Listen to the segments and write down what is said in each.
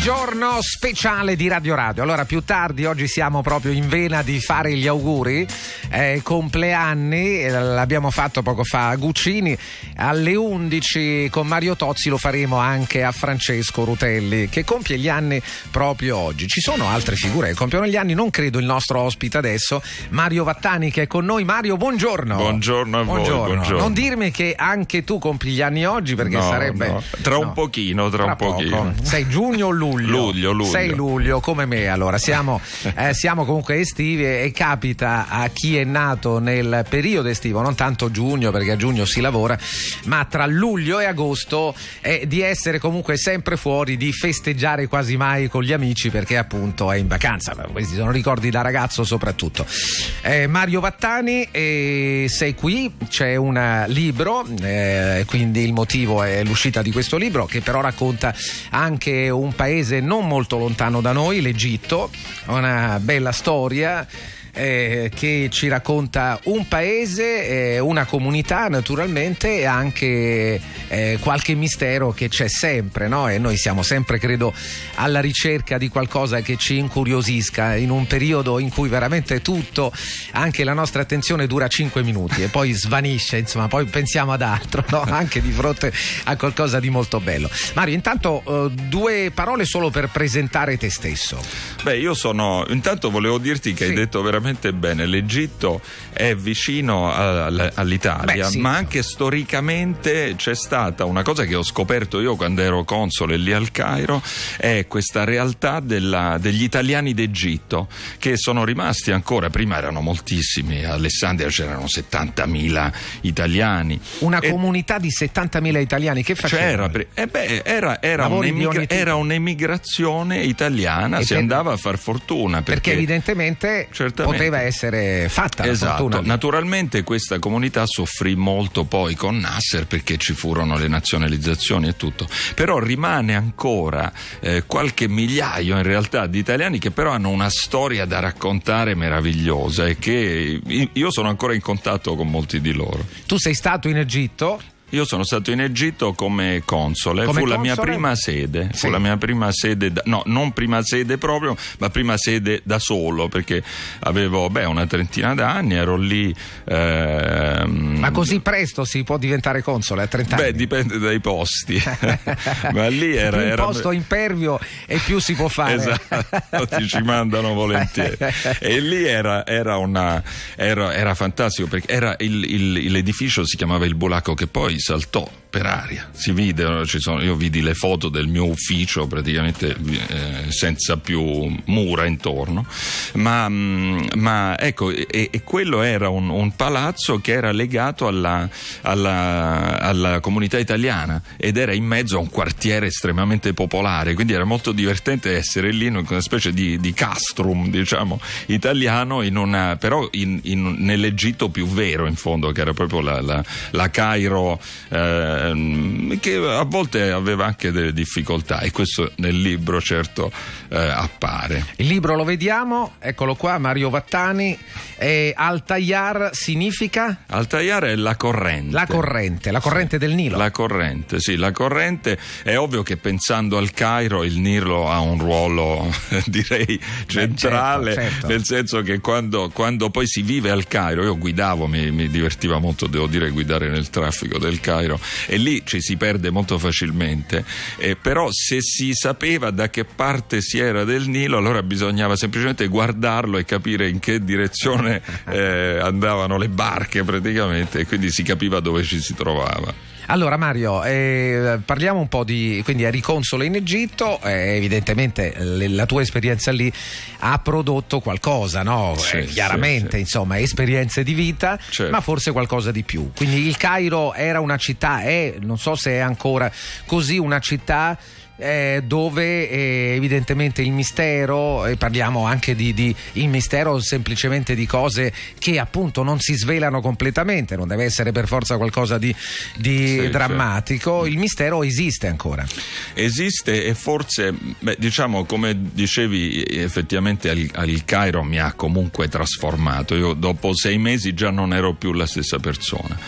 Buongiorno speciale di Radio Radio. Allora, più tardi oggi siamo proprio in vena di fare gli auguri, eh, compleanni, l'abbiamo fatto poco fa a Guccini, alle 11 con Mario Tozzi lo faremo anche a Francesco Rutelli che compie gli anni proprio oggi. Ci sono altre figure che compiono gli anni, non credo il nostro ospite adesso, Mario Vattani che è con noi. Mario, buongiorno. Buongiorno a buongiorno. voi. Buongiorno. Non dirmi che anche tu compi gli anni oggi perché no, sarebbe... No. Tra no. un pochino, tra, tra un pochino. Poco. Sei giugno o luglio? luglio. Luglio, luglio. 6 luglio, come me allora. Siamo, eh, siamo comunque estivi e, e capita a chi è nato nel periodo estivo, non tanto giugno perché a giugno si lavora, ma tra luglio e agosto eh, di essere comunque sempre fuori, di festeggiare quasi mai con gli amici perché appunto è in vacanza. Questi sono ricordi da ragazzo soprattutto. Eh, Mario Vattani, eh, sei qui, c'è un libro, eh, quindi il motivo è l'uscita di questo libro che però racconta anche un paese paese non molto lontano da noi, l'Egitto, ha una bella storia eh, che ci racconta un paese, eh, una comunità naturalmente e anche eh, qualche mistero che c'è sempre no? e noi siamo sempre credo alla ricerca di qualcosa che ci incuriosisca in un periodo in cui veramente tutto, anche la nostra attenzione dura 5 minuti e poi svanisce, insomma poi pensiamo ad altro, no? anche di fronte a qualcosa di molto bello. Mario, intanto eh, due parole solo per presentare te stesso. Beh, io sono, intanto volevo dirti che sì. hai detto veramente veramente bene. L'Egitto è vicino all'Italia, sì. ma anche storicamente c'è stata una cosa che ho scoperto io quando ero console lì al Cairo, è questa realtà della, degli italiani d'Egitto che sono rimasti ancora, prima erano moltissimi, a Alessandria c'erano 70.000 italiani. Una e comunità di 70.000 italiani che facevano? Eh beh, era, era, un'emigra- era, un'emigrazione italiana, e si per... andava a far fortuna. Perché, perché evidentemente poteva essere fatta. Esatto, naturalmente questa comunità soffrì molto poi con Nasser perché ci furono le nazionalizzazioni e tutto, però rimane ancora eh, qualche migliaio in realtà di italiani che però hanno una storia da raccontare meravigliosa e che io sono ancora in contatto con molti di loro. Tu sei stato in Egitto? Io sono stato in Egitto come console, come fu, console? La mia prima sede, sì. fu la mia prima sede, da, no, non prima sede proprio, ma prima sede da solo, perché avevo beh, una trentina d'anni, ero lì. Ehm... Ma così presto si può diventare console a 30 anni? Beh, dipende dai posti. ma lì era. Più un era... posto impervio e più si può fare. esatto, ti ci mandano volentieri. e lì era, era, una, era fantastico, perché il, il, l'edificio si chiamava il Bulaco, che poi saltò per aria. Si vide, sono, io vidi le foto del mio ufficio praticamente eh, senza più mura intorno, ma, mm, ma ecco, e, e, quello era un, un, palazzo che era legato alla, alla, alla, comunità italiana ed era in mezzo a un quartiere estremamente popolare, quindi era molto divertente essere lì in una specie di, di castrum, diciamo, italiano, in una, però in, in, nell'Egitto più vero in fondo, che era proprio la, la, la Cairo ehm, che a volte aveva anche delle difficoltà e questo nel libro certo eh, appare. Il libro lo vediamo, eccolo qua, Mario Vattani, e Altayar significa? Altayar è la corrente. La corrente, la corrente sì. del Nilo. La corrente, sì, la corrente è ovvio che pensando al Cairo il Nilo ha un ruolo direi certo, centrale, certo, certo. nel senso che quando, quando, poi si vive al Cairo, io guidavo, mi, mi divertiva molto, devo dire, guidare nel traffico del del Cairo e lì ci si perde molto facilmente, eh, però se si sapeva da che parte si era del Nilo allora bisognava semplicemente guardarlo e capire in che direzione eh, andavano le barche praticamente e quindi si capiva dove ci si trovava. Allora Mario, eh, parliamo un po' di... quindi eri console in Egitto, eh, evidentemente le, la tua esperienza lì ha prodotto qualcosa, no? Eh, sì, eh, chiaramente, sì, insomma, esperienze di vita, certo. ma forse qualcosa di più. Quindi il Cairo era una città, è, non so se è ancora così, una città eh, dove eh, evidentemente il mistero, e parliamo anche di, di, il mistero semplicemente di cose che appunto non si svelano completamente, non deve essere per forza qualcosa di, di sì, drammatico, sì. il mistero esiste ancora. Esiste e forse, beh, diciamo come dicevi, effettivamente al, Cairo mi ha comunque trasformato, io dopo sei mesi già non ero più la stessa persona.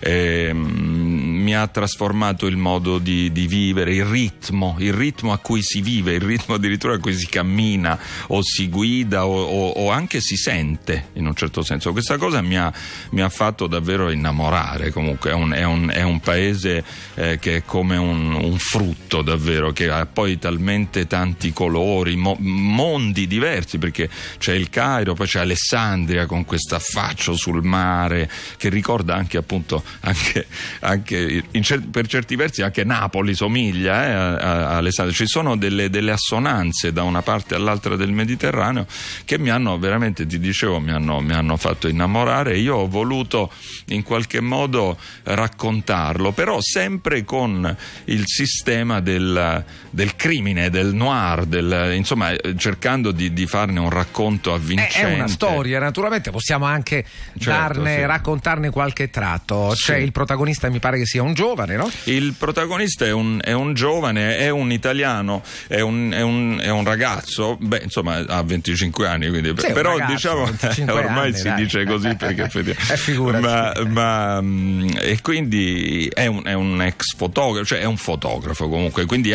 Ehm, mi ha trasformato il modo di, di, vivere, il ritmo, il ritmo a cui si vive, il ritmo addirittura a cui si cammina o si guida o, o, o anche si sente in un certo senso. Questa cosa mi ha, mi ha fatto davvero innamorare comunque, è un, è un, è un paese eh, che è come un, un, frutto davvero, che ha poi talmente tanti colori, mo, mondi diversi, perché c'è il Cairo, poi c'è Alessandria con questo affaccio sul mare che ricorda anche appunto anche, anche cui cer- per certi versi anche Napoli somiglia eh, a, a, Alessandria, ci sono delle, delle, assonanze da una parte all'altra del Mediterraneo che mi hanno veramente, ti dicevo, mi hanno, mi hanno fatto innamorare. Io ho voluto in qualche modo raccontarlo, però sempre con il sistema del, del crimine, del noir, del, insomma cercando di, di, farne un racconto avvincente. È una storia, naturalmente possiamo anche certo, darne, sì. raccontarne qualche tratto. C'è il protagonista, mi pare che sia un un giovane, no? Il protagonista è un, è un giovane, è un italiano, è un, è un, è un ragazzo, beh, insomma ha 25 anni, quindi, sì, però ragazzo, diciamo eh, ormai anni, si dai. dice così perché è figura. Ma, ma, mm, e quindi è un, ex fotografo, cioè è un fotografo comunque, quindi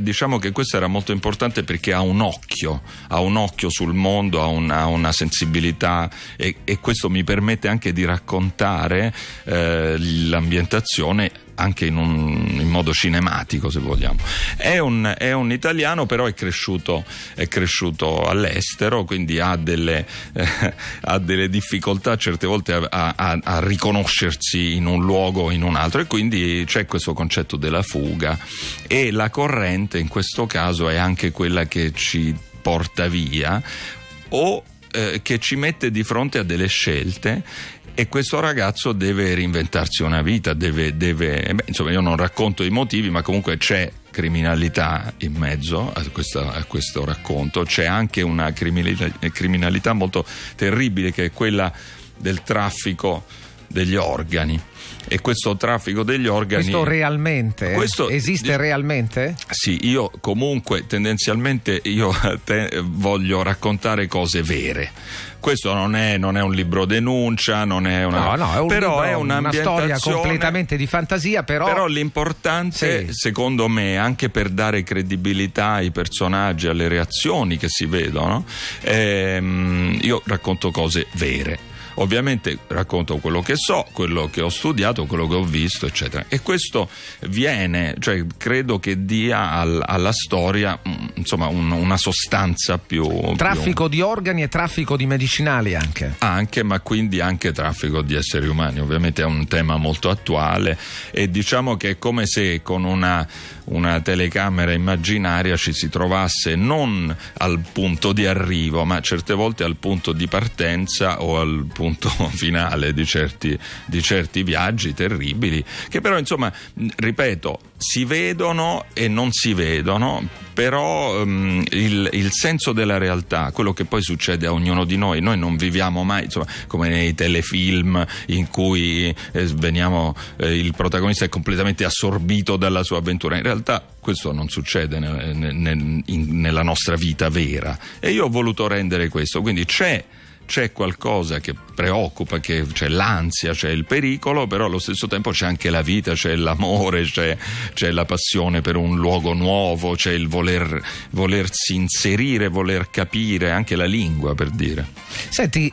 diciamo che questo era molto importante perché ha un occhio, ha un occhio sul mondo, ha, una, una sensibilità e, e, questo mi permette anche di raccontare eh, l'ambientazione visione anche in, un, in modo cinematico, se vogliamo. È un, è un italiano, però è cresciuto, è cresciuto, all'estero, quindi ha delle, eh, ha delle difficoltà certe volte a, a, a, riconoscersi in un luogo o in un altro, e quindi c'è questo concetto della fuga. E la corrente in questo caso è anche quella che ci porta via o eh, che ci mette di fronte a delle scelte e questo ragazzo deve reinventarsi una vita, deve, deve eh, beh, insomma io non racconto i motivi, ma comunque c'è criminalità in mezzo a, questa, a questo racconto, c'è anche una criminalità molto terribile che è quella del traffico degli organi e questo traffico degli organi. Questo realmente? Questo, esiste realmente? Sì, io comunque tendenzialmente io te, voglio raccontare cose vere. Questo non è, non è un libro denuncia, non è una. No, no, è un però libro, è una storia completamente di fantasia. Però, però l'importante, sì. secondo me, anche per dare credibilità ai personaggi, alle reazioni che si vedono, ehm, io racconto cose vere Ovviamente racconto quello che so, quello che ho studiato, quello che ho visto, eccetera. E questo viene, cioè credo che dia al, alla storia mm, insomma, un, una sostanza più. Traffico più... di organi e traffico di medicinali anche. Anche, ma quindi anche traffico di esseri umani. Ovviamente è un tema molto attuale e diciamo che è come se con una una telecamera immaginaria ci si trovasse non al punto di arrivo, ma certe volte al punto di partenza o al punto finale di certi, di certi viaggi terribili, che però insomma, ripeto, si vedono e non si vedono, però um, il, il, senso della realtà, quello che poi succede a ognuno di noi, noi non viviamo mai insomma, come nei telefilm in cui eh, veniamo, eh, il protagonista è completamente assorbito dalla sua avventura, in realtà realtà questo non succede nel, nel, in, nella nostra vita vera e io ho voluto rendere questo, quindi c'è c'è qualcosa che preoccupa, che c'è l'ansia, c'è il pericolo, però allo stesso tempo c'è anche la vita, c'è l'amore, c'è, c'è la passione per un luogo nuovo, c'è il voler, volersi inserire, voler capire, anche la lingua per dire. Senti,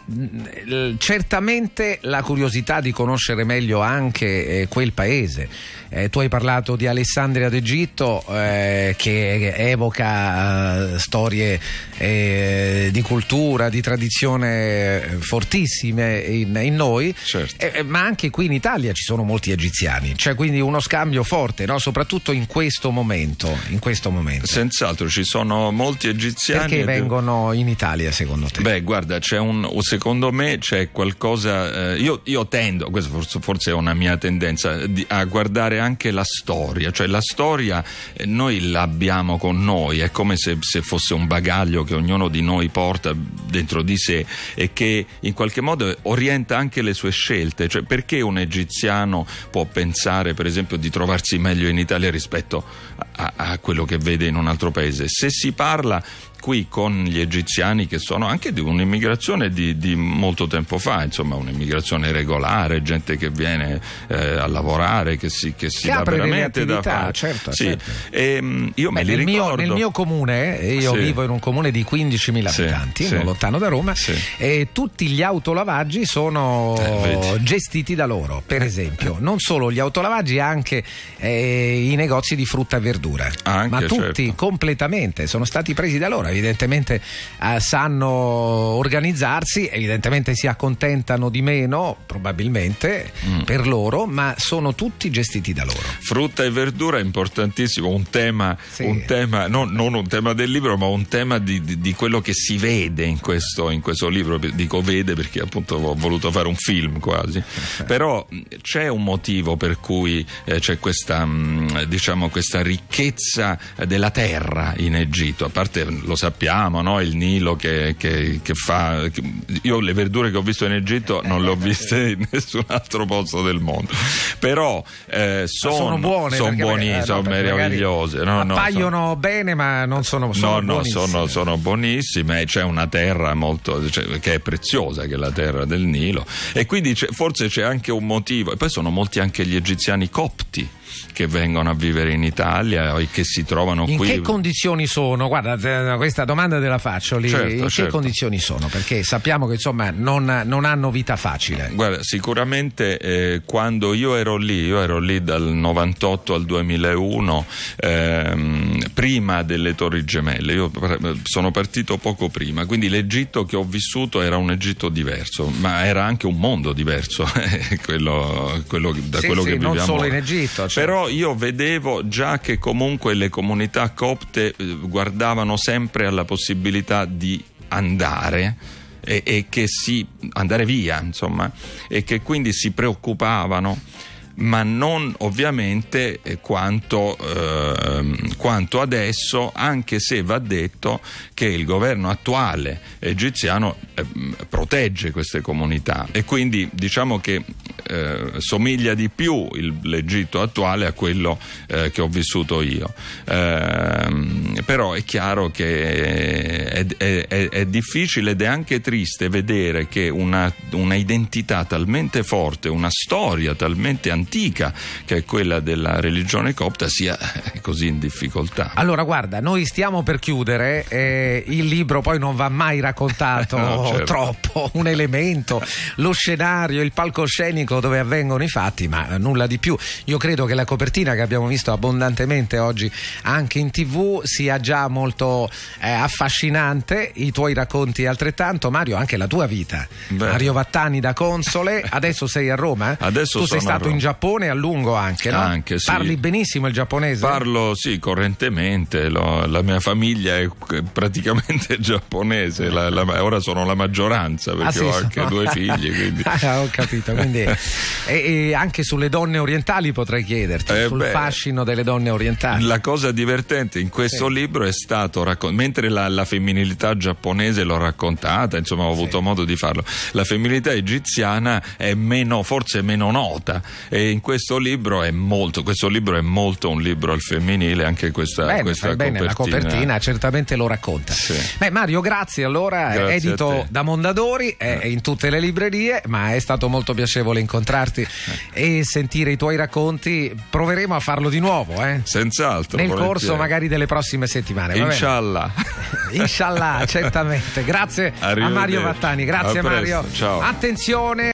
certamente la curiosità di conoscere meglio anche eh, quel paese eh, tu hai parlato di Alessandria d'Egitto eh, che evoca eh, storie eh, di cultura, di tradizione eh, fortissime in, in noi, certo. Eh, ma anche qui in Italia ci sono molti egiziani, cioè quindi uno scambio forte, no? soprattutto in questo momento. In questo momento. Senz'altro ci sono molti egiziani. Perché vengono in Italia secondo te? Beh, guarda, c'è un, secondo me c'è qualcosa, io, io, tendo, questa forse, è una mia tendenza, a guardare cambiare anche la storia, cioè la storia eh, noi l'abbiamo con noi, è come se, se fosse un bagaglio che ognuno di noi porta dentro di sé e che in qualche modo orienta anche le sue scelte, cioè perché un egiziano può pensare per esempio di trovarsi meglio in Italia rispetto a, a, a quello che vede in un altro paese. Se si parla qui con gli egiziani che sono anche di un'immigrazione di, di, molto tempo fa, insomma un'immigrazione regolare, gente che viene eh, a lavorare, che si, che si che dà veramente da fare. Certo, sì. certo. E, ehm, io Beh, li nel ricordo. Mio, nel mio comune, eh, io sì. vivo in un comune di 15.000 sì, abitanti, sì. non lontano da Roma, e tutti gli autolavaggi sono eh, gestiti da loro, per esempio. Non solo gli autolavaggi, anche eh, i negozi di frutta e verdura dittatura. Anche, ma tutti certo. completamente sono stati presi da loro, evidentemente eh, sanno organizzarsi, evidentemente si accontentano di meno, probabilmente mm. per loro, ma sono tutti gestiti da loro. Frutta e verdura è importantissimo, un tema, sì. un tema non, non, un tema del libro, ma un tema di, di, di quello che si vede in questo, in questo, libro. Dico vede perché appunto ho voluto fare un film quasi, sì. però mm, c'è un motivo per cui eh, c'è questa, mm, diciamo, questa ricchezza ricchezza della terra in Egitto, a parte lo sappiamo, no? il Nilo che, che, che fa... Che io le verdure che ho visto in Egitto eh, non le ho viste eh. in nessun altro posto del mondo, però eh, sono, sono, buone, sono buoni, eh, sono no, meravigliose. No, appaiono sono, bene ma non sono, sono no, no, sono, sono, buonissime, c'è una terra molto, cioè, che è preziosa, che è la terra del Nilo, e quindi c'è, forse c'è anche un motivo, e poi sono molti anche gli egiziani copti che vengono a vivere in Italia e che si trovano in qui. In che condizioni sono? Guarda, eh, questa domanda te la faccio lì. Certo, in certo. che condizioni sono? Perché sappiamo che insomma non, non hanno vita facile. Guarda, sicuramente eh, quando io ero lì, io ero lì dal 98 al 2001, ehm, prima delle Torri Gemelle, io eh, sono partito poco prima, quindi l'Egitto che ho vissuto era un Egitto diverso, ma era anche un mondo diverso, eh, quello, quello, da sì, quello sì, che viviamo. Non solo in Egitto, certo. Certo. Però io vedevo già che comunque le comunità copte eh, guardavano sempre alla possibilità di andare e, e che si andare via, insomma, e che quindi si preoccupavano ma non ovviamente eh, quanto, eh, quanto, adesso, anche se va detto che il governo attuale egiziano eh, protegge queste comunità e quindi diciamo che eh, somiglia di più il, l'Egitto attuale a quello eh, che ho vissuto io. Eh, però è chiaro che è, è, è, è, difficile ed è anche triste vedere che una, una, identità talmente forte, una storia talmente antica che è quella della religione copta sia eh, così in difficoltà. Allora guarda, noi stiamo per chiudere, eh, il libro poi non va mai raccontato no, certo. troppo, un elemento, lo scenario, il palcoscenico posto dove avvengono i fatti, ma nulla di più. Io credo che la copertina che abbiamo visto abbondantemente oggi anche in tv sia già molto eh, affascinante, i tuoi racconti altrettanto, Mario, anche la tua vita. Beh. Mario Vattani da console, adesso sei a Roma? Eh? Adesso tu sei stato in Giappone a lungo anche, no? Anche, sì. Parli benissimo il giapponese? Parlo, sì, correntemente, lo, la mia famiglia è praticamente giapponese, la, la, ora sono la maggioranza perché ah, sì, ho anche sono... due figli. Quindi... ah, ho capito, quindi e, e, anche sulle donne orientali potrei chiederti, eh sul beh, fascino delle donne orientali. La cosa divertente in questo sì. libro è stato, raccon- mentre la, la, femminilità giapponese l'ho raccontata, insomma ho avuto sì. modo di farlo, la femminilità egiziana è meno, forse meno nota e in questo libro è molto, questo libro è molto un libro al femminile, anche questa, bene, questa copertina. la copertina certamente lo racconta. Sì. Beh Mario, grazie allora, grazie edito da Mondadori, è eh. in tutte le librerie, ma è stato molto piacevole incontrarti incontrarti e sentire i tuoi racconti. Proveremo a farlo di nuovo, eh? Senz'altro. Nel volentieri. corso magari delle prossime settimane. Inshallah. Inshallah, certamente. Grazie a Mario Vattani, grazie Mario. Ciao. Attenzione.